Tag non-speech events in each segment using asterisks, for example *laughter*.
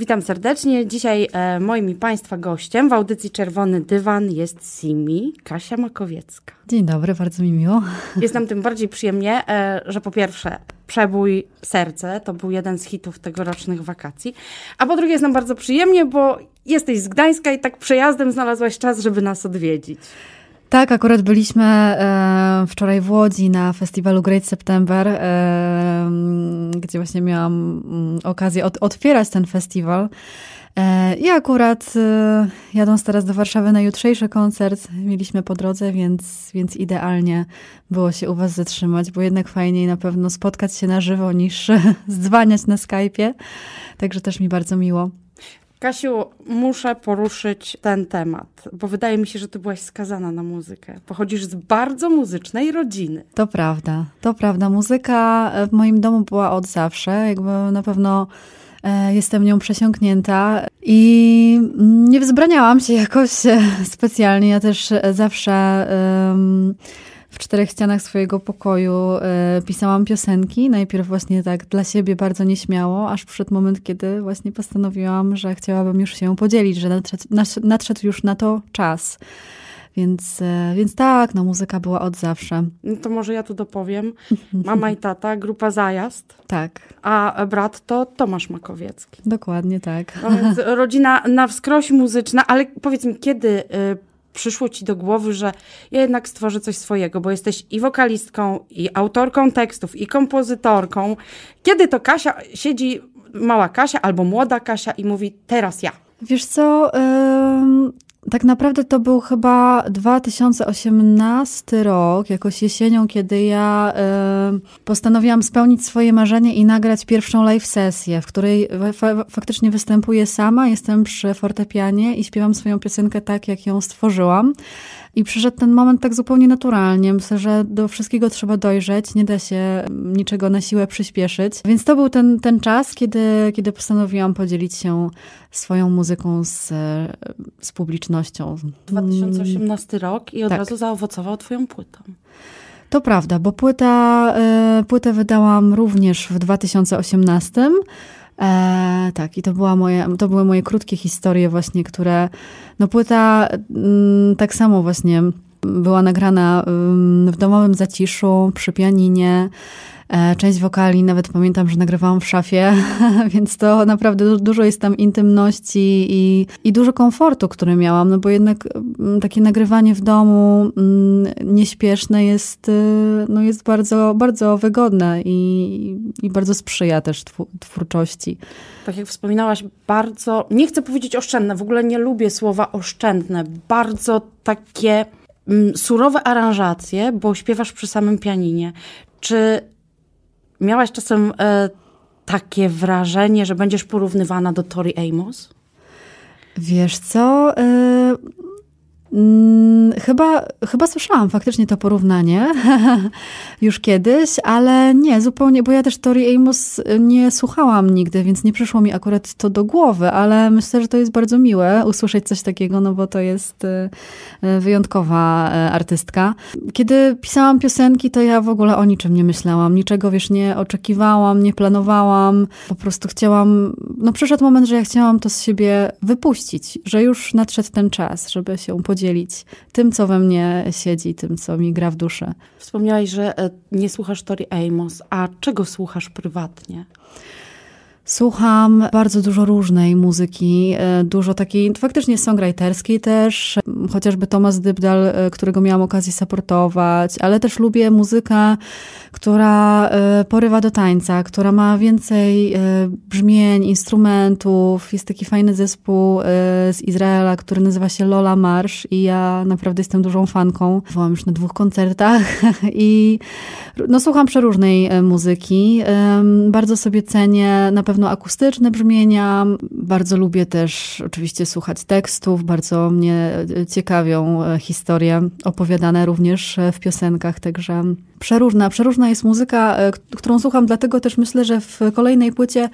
Witam serdecznie. Dzisiaj e, moim i Państwa gościem w audycji Czerwony Dywan jest Simi Kasia Makowiecka. Dzień dobry, bardzo mi miło. Jest nam tym bardziej przyjemnie, e, że po pierwsze Przebój Serce to był jeden z hitów tegorocznych wakacji, a po drugie jest nam bardzo przyjemnie, bo jesteś z Gdańska i tak przejazdem znalazłaś czas, żeby nas odwiedzić. Tak, akurat byliśmy e, wczoraj w Łodzi na festiwalu Great September. E, gdzie właśnie miałam mm, okazję od, otwierać ten festiwal. I e, akurat e, jadąc teraz do Warszawy na jutrzejszy koncert, mieliśmy po drodze, więc, więc idealnie było się u Was zatrzymać, bo jednak fajniej na pewno spotkać się na żywo niż *laughs* zdzwaniać na Skype'ie. Także też mi bardzo miło. Kasiu, muszę poruszyć ten temat, bo wydaje mi się, że ty byłaś skazana na muzykę. Pochodzisz z bardzo muzycznej rodziny. To prawda, to prawda. Muzyka e, w moim domu była od zawsze, jakby na pewno e, jestem nią przesiąknięta i mm, nie wzbraniałam się jakoś e, specjalnie. Ja też zawsze w czterech ścianach swojego pokoju e, pisałam piosenki, najpierw właśnie tak dla siebie bardzo nieśmiało, aż przed moment, kiedy właśnie postanowiłam, że chciałabym już się podzielić, że nadszedł, nadszedł już na to czas. Więc, e, więc tak, no muzyka była od zawsze. No to może ja tu dopowiem. *laughs* Mama i tata, grupa Zajazd. Tak. A brat to Tomasz Makowiecki. Dokładnie tak. No *laughs* rodzina na wskroś muzyczna, ale powiedz mi, kiedy y, przyszło ci do głowy, że ja jednak stworzę coś swojego, bo jesteś i wokalistką, i autorką tekstów, i kompozytorką. Kiedy to Kasia siedzi, mała Kasia albo młoda Kasia i mówi teraz ja? Wiesz co, tak naprawdę to był chyba 2018 rok, jakoś jesienią, kiedy ja y, postanowiłam spełnić swoje marzenie i nagrać pierwszą live sesję, w której fa faktycznie występuję sama, jestem przy fortepianie i śpiewam swoją piosenkę tak, jak ją stworzyłam. I przyszedł ten moment tak zupełnie naturalnie. Myślę, że do wszystkiego trzeba dojrzeć, nie da się mm, niczego na siłę przyspieszyć. Więc to był ten, ten czas, kiedy, kiedy postanowiłam podzielić się swoją muzyką z, z publicznością. 2018 rok i od tak. razu zaowocował Twoją płytą. To prawda, bo płyta, y, płytę wydałam również w 2018. E, tak, i to, była moje, to były moje krótkie historie właśnie, które, no płyta m, mm, tak samo właśnie była nagrana m, mm, w domowym zaciszu, przy pianinie, E, część wokali nawet pamiętam, że nagrywałam w szafie, *laughs* więc to naprawdę dużo jest tam intymności i, i dużo komfortu, który miałam, no bo jednak mm, takie nagrywanie w domu mm, nieśpieszne jest, y, no jest bardzo, bardzo wygodne i, i bardzo sprzyja też twórczości. Tak jak wspominałaś, bardzo, nie chcę powiedzieć oszczędne, w ogóle nie lubię słowa oszczędne, bardzo takie mm, surowe aranżacje, bo śpiewasz przy samym pianinie. Czy miałaś czasem e, takie wrażenie, że będziesz porównywana do Tori Amos? Wiesz co, e, Mm, chyba, chyba słyszałam faktycznie to porównanie *laughs* już kiedyś, ale nie, zupełnie, bo ja też Tori Amos y, nie słuchałam nigdy, więc nie przyszło mi akurat to do głowy, ale myślę, że to jest bardzo miłe usłyszeć coś takiego, no bo to jest y, y, wyjątkowa artystka. Kiedy pisałam piosenki, to ja w ogóle o niczym nie myślałam, niczego, wiesz, nie oczekiwałam, nie planowałam, po prostu chciałam, no przyszedł moment, że ja chciałam to z siebie wypuścić, że już nadszedł ten czas, żeby się podzielić podzielić tym, co we mnie siedzi, tym, co mi gra w duszę. Wspomniałaś, że e, nie słuchasz Tori Amos. A czego słuchasz prywatnie? Słucham bardzo dużo różnej muzyki, e, dużo takiej faktycznie songwriterskiej też, chociażby Tomasz Dybdal, e, którego miałam okazję supportować, ale też lubię muzykę, która e, porywa do tańca, która ma więcej brzmień, instrumentów. Jest taki fajny zespół z Izraela, który nazywa się Lola Marsz i ja naprawdę jestem dużą fanką. Byłam już na dwóch koncertach *laughs* i no, słucham przeróżnej muzyki. Bardzo sobie cenię na pewno zarówno akustyczne brzmienia, bardzo lubię też oczywiście słuchać tekstów, bardzo mnie ciekawią e, historie opowiadane również e, w piosenkach, także przeróżna. Przeróżna jest muzyka, e, którą słucham, dlatego też myślę, że w kolejnej płycie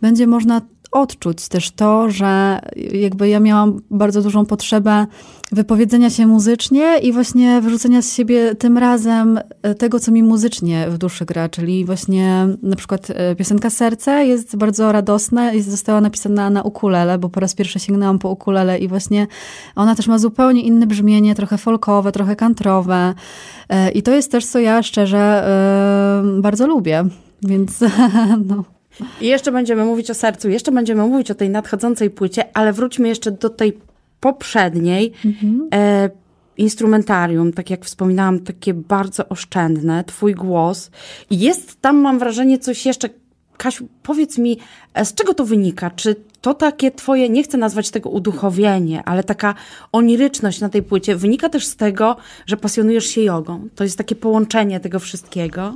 będzie można odczuć też to, że jakby ja miałam bardzo dużą potrzebę wypowiedzenia się muzycznie i właśnie wyrzucenia z siebie tym razem e, tego, co mi muzycznie w duszy gra, czyli właśnie na przykład e, piosenka Serce jest bardzo radosna, jest, została napisana na ukulele, bo po raz pierwszy sięgnęłam po ukulele i właśnie ona też ma zupełnie inne brzmienie, trochę folkowe, trochę kantrowe i to jest też, co ja szczerze yy, bardzo lubię, więc *laughs* no. I jeszcze będziemy mówić o sercu, jeszcze będziemy mówić o tej nadchodzącej płycie, ale wróćmy jeszcze do tej poprzedniej. Mhm. E, instrumentarium, tak jak wspominałam, takie bardzo oszczędne, twój głos. Jest tam, mam wrażenie, coś jeszcze Kasiu, powiedz mi, e, z czego to wynika? Czy to takie twoje, nie chcę nazwać tego uduchowienie, ale taka oniryczność na tej płycie wynika też z tego, że pasjonujesz się jogą. To jest takie połączenie tego wszystkiego.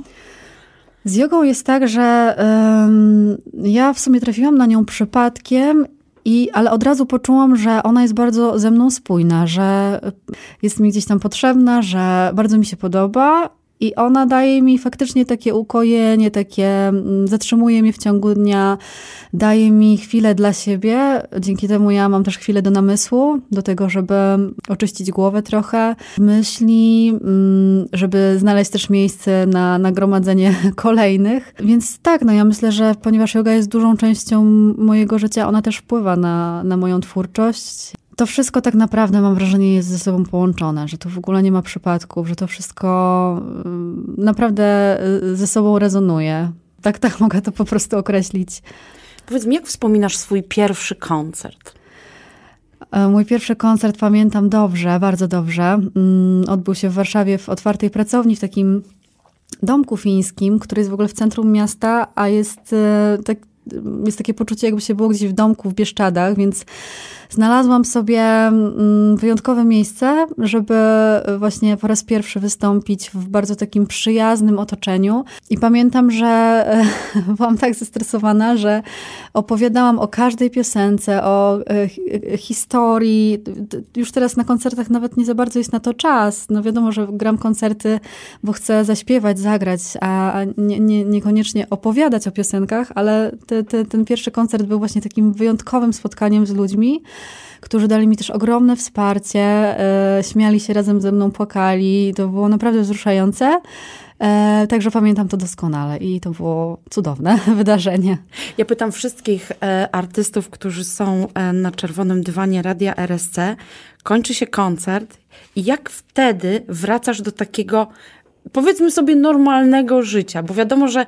Z jogą jest tak, że um, ja w sumie trafiłam na nią przypadkiem i, ale od razu poczułam, że ona jest bardzo ze mną spójna, że jest mi gdzieś tam potrzebna, że bardzo mi się podoba i ona daje mi faktycznie takie ukojenie, takie mm, zatrzymuje mnie w ciągu dnia, daje mi chwilę dla siebie. Dzięki temu ja mam też chwilę do namysłu, do tego, żeby oczyścić głowę trochę, myśli, mm, żeby znaleźć też miejsce na nagromadzenie *laughs* kolejnych. Więc tak, no ja myślę, że ponieważ yoga jest dużą częścią mojego życia, ona też wpływa na, na moją twórczość to wszystko tak naprawdę, mam wrażenie, jest ze sobą połączone, że tu w ogóle nie ma przypadków, że to wszystko mm, naprawdę y, ze sobą rezonuje. Tak, tak mogę to po prostu określić. Powiedz mi, jak wspominasz swój pierwszy koncert? E, mój pierwszy koncert pamiętam dobrze, bardzo dobrze. Mm, odbył się w Warszawie w otwartej pracowni, w takim domku fińskim, który jest w ogóle w centrum miasta, a jest e, tak jest takie poczucie, jakby się było gdzieś w domku, w Bieszczadach, więc znalazłam sobie mm, wyjątkowe miejsce, żeby właśnie po raz pierwszy wystąpić w bardzo takim przyjaznym otoczeniu. I pamiętam, że e, *laughs* byłam tak zestresowana, że opowiadałam o każdej piosence, o e, e, historii. Już teraz na koncertach nawet nie za bardzo jest na to czas. No wiadomo, że gram koncerty, bo chcę zaśpiewać, zagrać, a nie, nie, niekoniecznie opowiadać o piosenkach, ale te te, te, ten pierwszy koncert był właśnie takim wyjątkowym spotkaniem z ludźmi, którzy dali mi też ogromne wsparcie, e, śmiali się razem ze mną, płakali. To było naprawdę wzruszające. E, także pamiętam to doskonale i to było cudowne *laughs* wydarzenie. Ja pytam wszystkich e, artystów, którzy są e, na czerwonym dywanie Radia RSC. Kończy się koncert i jak wtedy wracasz do takiego powiedzmy sobie normalnego życia, bo wiadomo, że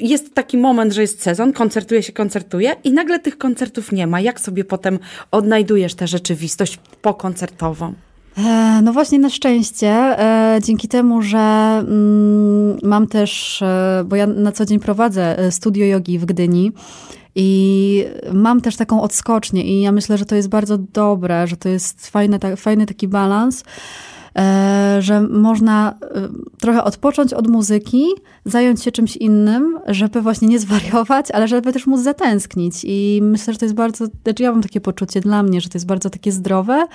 jest taki moment, że jest sezon, koncertuje się, koncertuje i nagle tych koncertów nie ma. Jak sobie potem odnajdujesz tę rzeczywistość pokoncertową? E, no właśnie, na szczęście, e, dzięki temu, że mm, mam też, e, bo ja na co dzień prowadzę studio jogi w Gdyni i mam też taką odskocznię i ja myślę, że to jest bardzo dobre, że to jest ta, fajny taki balans E, że można e, trochę odpocząć od muzyki, zająć się czymś innym, żeby właśnie nie zwariować, ale żeby też móc zatęsknić. I myślę, że to jest bardzo, znaczy ja mam takie poczucie dla mnie, że to jest bardzo takie zdrowe.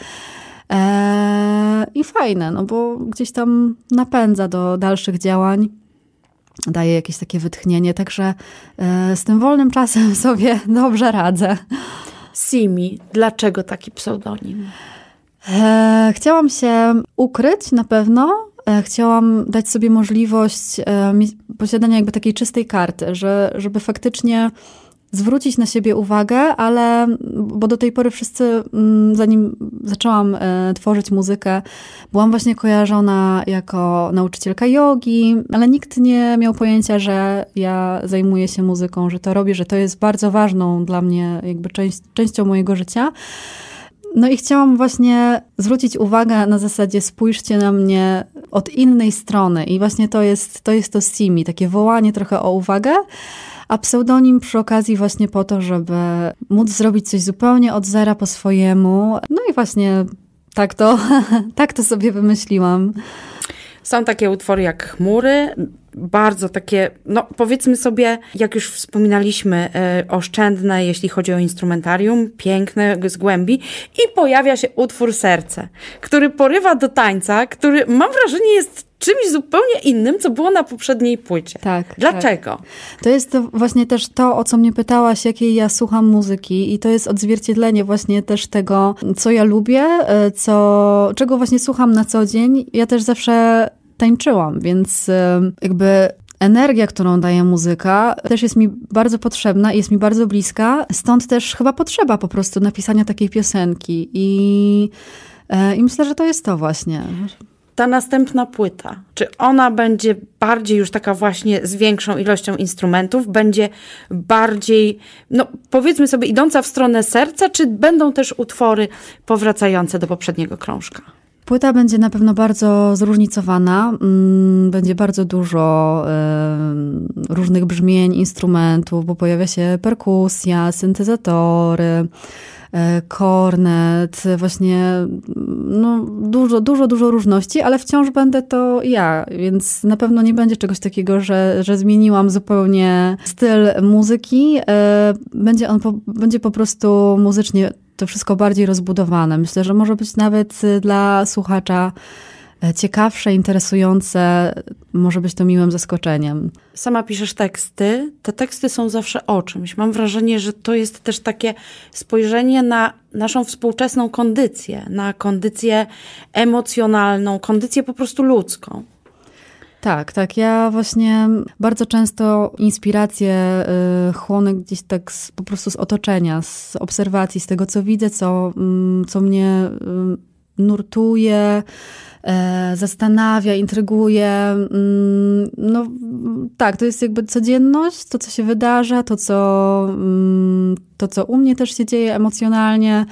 E, I fajne, no bo gdzieś tam napędza do dalszych działań daje jakieś takie wytchnienie, także z tym wolnym czasem *laughs* sobie dobrze radzę. Simi, dlaczego taki pseudonim? E, chciałam się ukryć na pewno. E, chciałam dać sobie możliwość e, posiadania jakby takiej czystej karty, że, żeby faktycznie zwrócić na siebie uwagę, ale bo do tej pory wszyscy, mm, zanim zaczęłam e, tworzyć muzykę, byłam właśnie kojarzona jako nauczycielka jogi, ale nikt nie miał pojęcia, że ja zajmuję się muzyką, że to robię, że to jest bardzo ważną dla mnie jakby część, częścią mojego życia. No i chciałam właśnie zwrócić uwagę na zasadzie spójrzcie na mnie od innej strony i właśnie to jest to, jest to simi, takie wołanie trochę o uwagę, a pseudonim przy okazji właśnie po to, żeby móc zrobić coś zupełnie od zera po swojemu. No i właśnie tak to, *laughs* tak to sobie wymyśliłam. Są takie utwory jak Chmury, bardzo takie, no powiedzmy sobie, jak już wspominaliśmy, e, oszczędne, jeśli chodzi o instrumentarium, piękne z głębi i pojawia się utwór Serce, który porywa do tańca, który mam wrażenie jest czymś zupełnie innym, co było na poprzedniej płycie. Tak. tak. Dlaczego? Tak. To jest to właśnie też to, o co mnie pytałaś, jakiej ja słucham muzyki i to jest odzwierciedlenie właśnie też tego, co ja lubię, e, co, czego właśnie słucham na co dzień. Ja też zawsze tańczyłam, więc e, jakby energia, którą daje muzyka, też jest mi bardzo potrzebna i jest mi bardzo bliska. Stąd też chyba potrzeba po prostu napisania takiej piosenki. I, e, i myślę, że to jest to właśnie. Ta następna płyta, czy ona będzie bardziej już taka właśnie z większą ilością instrumentów, będzie bardziej, no powiedzmy sobie, idąca w stronę serca, czy będą też utwory powracające do poprzedniego krążka? Płyta będzie na pewno bardzo zróżnicowana. Mm, będzie bardzo dużo różnych brzmień, instrumentów, bo pojawia się perkusja, syntezatory, e, kornet, właśnie mm, no, dużo, dużo, dużo różności, ale wciąż będę to ja, więc na pewno nie będzie czegoś takiego, że, że zmieniłam zupełnie styl muzyki. E, będzie on po, będzie po prostu muzycznie to wszystko bardziej rozbudowane. Myślę, że może być nawet y, dla słuchacza e, ciekawsze, interesujące, może być to miłym zaskoczeniem. Sama piszesz teksty, te teksty są zawsze o czymś. Mam wrażenie, że to jest też takie spojrzenie na naszą współczesną kondycję, na kondycję emocjonalną, kondycję po prostu ludzką. Tak, tak. Ja właśnie bardzo często inspiracje y, chłonę gdzieś tak z, po prostu z otoczenia, z obserwacji, z tego co widzę, co, mm, co mnie y, nurtuje e, zastanawia, intryguje. Mm, no tak, to jest jakby codzienność, to co się wydarza, to co, mm, to co u mnie też się dzieje emocjonalnie.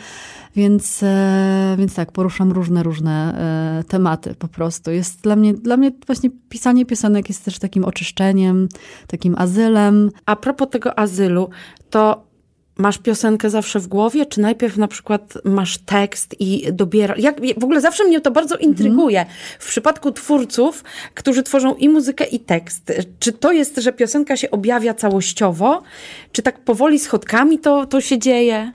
Więc, e, więc tak, poruszam różne, różne e, tematy po prostu. Jest dla mnie, dla mnie właśnie pisanie piosenek jest też takim oczyszczeniem, takim azylem. A propos tego azylu, to Masz piosenkę zawsze w głowie, czy najpierw na przykład masz tekst i dobierasz? Jak, w ogóle zawsze mnie to bardzo mhm. intryguje. Mm. W przypadku twórców, którzy tworzą i muzykę, i tekst, czy to jest, że piosenka się objawia całościowo, czy tak powoli schodkami to, to się dzieje?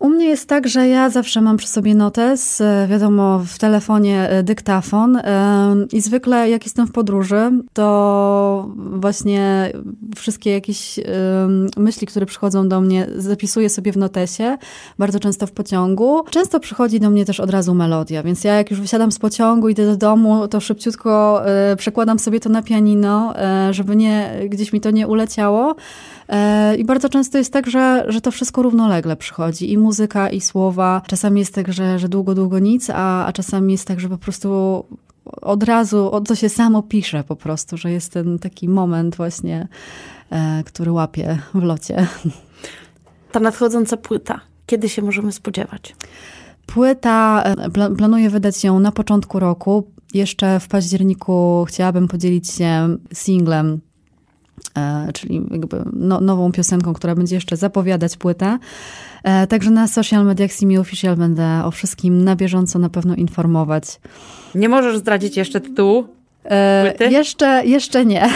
U mnie jest tak, że ja zawsze mam przy sobie notes, wiadomo, w telefonie e, dyktafon e, i zwykle jak jestem w podróży, to właśnie wszystkie jakieś e, myśli, które przychodzą do mnie, zapisuję sobie w notesie, bardzo często w pociągu. Często przychodzi do mnie też od razu melodia, więc ja jak już wysiadam z pociągu, idę do domu, to szybciutko przekładam sobie to na pianino, żeby nie, gdzieś mi to nie uleciało. I bardzo często jest tak, że, że to wszystko równolegle przychodzi i muzyka i słowa. Czasami jest tak, że, że długo, długo nic, a, a czasami jest tak, że po prostu od razu, od co się samo pisze po prostu, że jest ten taki moment właśnie, e, który łapie w locie. Ta nadchodząca płyta, kiedy się możemy spodziewać? Płyta, e, planuję wydać ją na początku roku. Jeszcze w październiku chciałabym podzielić się singlem E, czyli jakby no, nową piosenką, która będzie jeszcze zapowiadać płytę. E, także na social mediach Simi Official będę o wszystkim na bieżąco na pewno informować. Nie możesz zdradzić jeszcze tytułu? E, płyty? Jeszcze, jeszcze nie.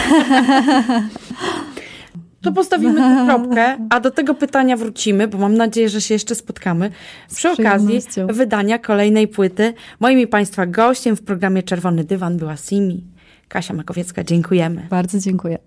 To postawimy tę *laughs* kropkę, a do tego pytania wrócimy, bo mam nadzieję, że się jeszcze spotkamy przy okazji wydania kolejnej płyty. Moim i Państwa gościem w programie Czerwony Dywan była Simi. Kasia Makowiecka, dziękujemy. Bardzo dziękuję.